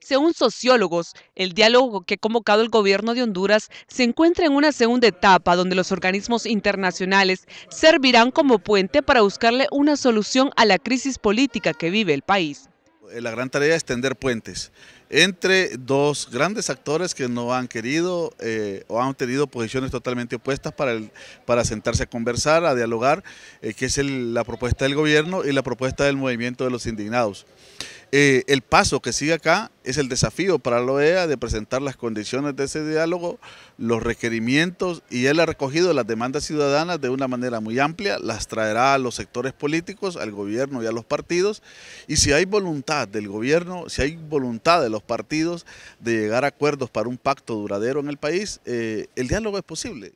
Según sociólogos, el diálogo que ha convocado el gobierno de Honduras se encuentra en una segunda etapa donde los organismos internacionales servirán como puente para buscarle una solución a la crisis política que vive el país. Eh, la gran tarea es tender puentes entre dos grandes actores que no han querido eh, o han tenido posiciones totalmente opuestas para, para sentarse a conversar, a dialogar, eh, que es la propuesta del gobierno y la propuesta del movimiento de los indignados. Eh, el paso que sigue acá es el desafío para la e OEA de presentar las condiciones de ese diálogo, los requerimientos, y él ha recogido las demandas ciudadanas de una manera muy amplia, las traerá a los sectores políticos, al gobierno y a los partidos, y si hay voluntad del gobierno, si hay voluntad de los partidos de llegar a acuerdos para un pacto duradero en el país, eh, el diálogo es posible.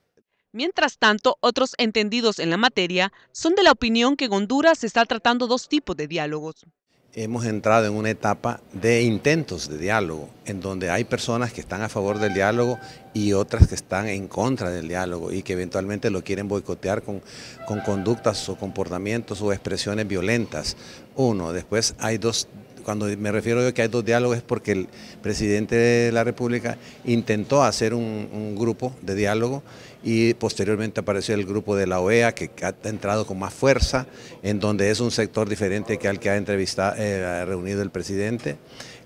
Mientras tanto, otros entendidos en la materia son de la opinión que en Honduras se está tratando dos tipos de diálogos hemos entrado en una etapa de intentos de diálogo, en donde hay personas que están a favor del diálogo y otras que están en contra del diálogo y que eventualmente lo quieren boicotear con, con conductas o comportamientos o expresiones violentas. Uno, después hay dos cuando me refiero yo que hay dos diálogos es porque el presidente de la República intentó hacer un, grupo de diálogo y posteriormente apareció el grupo de la OEA que ha entrado con más fuerza, en donde es un sector diferente que al que ha entrevistado, eh, reunido el presidente,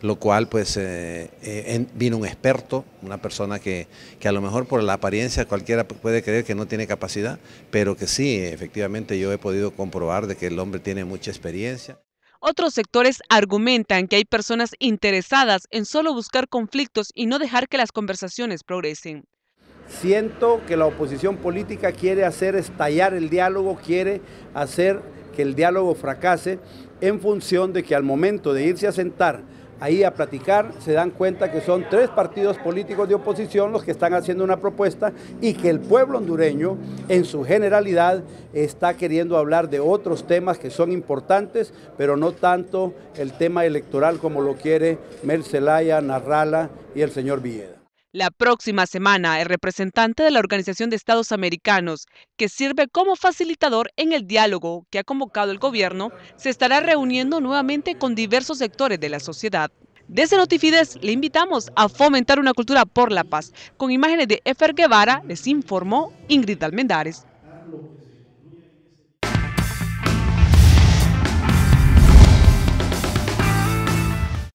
lo cual pues eh, eh, vino un experto, una persona que, a lo mejor por la apariencia cualquiera puede creer que no tiene capacidad, pero que sí, efectivamente yo he podido comprobar de que el hombre tiene mucha experiencia. Otros sectores argumentan que hay personas interesadas en solo buscar conflictos y no dejar que las conversaciones progresen. Siento que la oposición política quiere hacer estallar el diálogo, quiere hacer que el diálogo fracase en función de que al momento de irse a sentar ahí a platicar, se dan cuenta que son tres partidos políticos de oposición los que están haciendo una propuesta y que el pueblo hondureño en su generalidad está queriendo hablar de otros temas que son importantes, pero no tanto el tema electoral como lo quiere Mercelaya, Narrala y el señor Villeda. La próxima semana, el representante de la Organización de Estados Americanos, que sirve como facilitador en el diálogo que ha convocado el gobierno, se estará reuniendo nuevamente con diversos sectores de la sociedad. Desde Notifides le invitamos a fomentar una cultura por la paz. Con imágenes de Efer Guevara les informó Ingrid Almendares.